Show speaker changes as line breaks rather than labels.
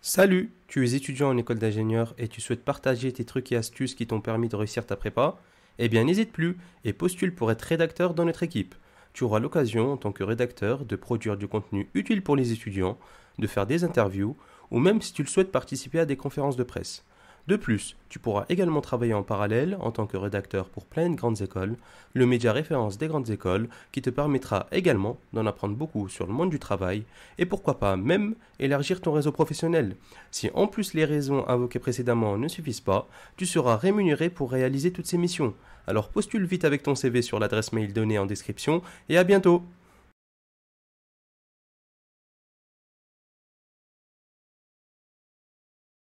Salut, tu es étudiant en école d'ingénieur et tu souhaites partager tes trucs et astuces qui t'ont permis de réussir ta prépa Eh bien n'hésite plus et postule pour être rédacteur dans notre équipe. Tu auras l'occasion en tant que rédacteur de produire du contenu utile pour les étudiants, de faire des interviews ou même si tu le souhaites participer à des conférences de presse. De plus, tu pourras également travailler en parallèle en tant que rédacteur pour plein de grandes écoles, le média référence des grandes écoles qui te permettra également d'en apprendre beaucoup sur le monde du travail et pourquoi pas même élargir ton réseau professionnel. Si en plus les raisons invoquées précédemment ne suffisent pas, tu seras rémunéré pour réaliser toutes ces missions. Alors postule vite avec ton CV sur l'adresse mail donnée en description et à bientôt